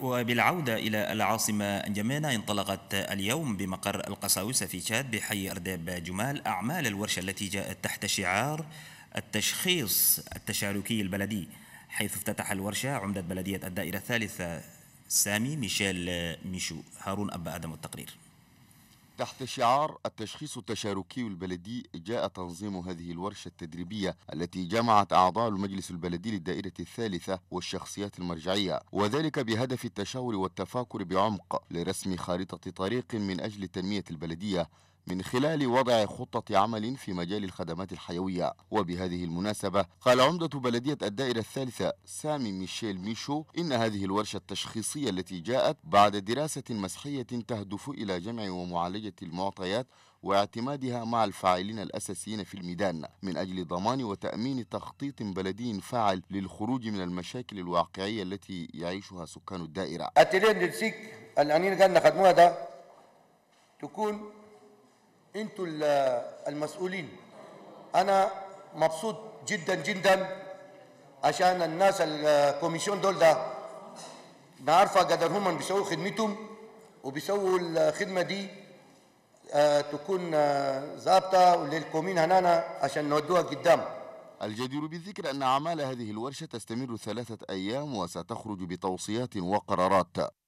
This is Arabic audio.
وبالعودة إلى العاصمة نجمينا انطلقت اليوم بمقر القساوسة في تشاد بحي أرداب جمال أعمال الورشة التي جاءت تحت شعار التشخيص التشاركي البلدي حيث افتتح الورشة عمدة بلدية الدائرة الثالثة سامي ميشيل ميشو هارون أبا آدم التقرير تحت شعار التشخيص التشاركي البلدي جاء تنظيم هذه الورشة التدريبية التي جمعت أعضاء المجلس البلدي للدائرة الثالثة والشخصيات المرجعية وذلك بهدف التشاور والتفاكر بعمق لرسم خارطة طريق من أجل التنمية البلدية من خلال وضع خطة عمل في مجال الخدمات الحيوية وبهذه المناسبة قال عمدة بلدية الدائرة الثالثة سامي ميشيل ميشو إن هذه الورشة التشخيصية التي جاءت بعد دراسة مسحية تهدف إلى جمع ومعالجة المعطيات واعتمادها مع الفاعلين الأساسيين في الميدان من أجل ضمان وتأمين تخطيط بلدي فاعل للخروج من المشاكل الواقعية التي يعيشها سكان الدائرة التلين للسيك اللي قالنا خدموها ده تكون انتوا المسؤولين انا مبسوط جدا جدا عشان الناس الكوميشن دول ده نعرفه قدر هم بيسووا خدمتهم وبيسووا الخدمه دي آه، تكون ظابطه آه، للكومين هنا عشان نودوها قدام الجدير بالذكر أن أعمال هذه الورشة تستمر ثلاثة أيام وستخرج بتوصيات وقرارات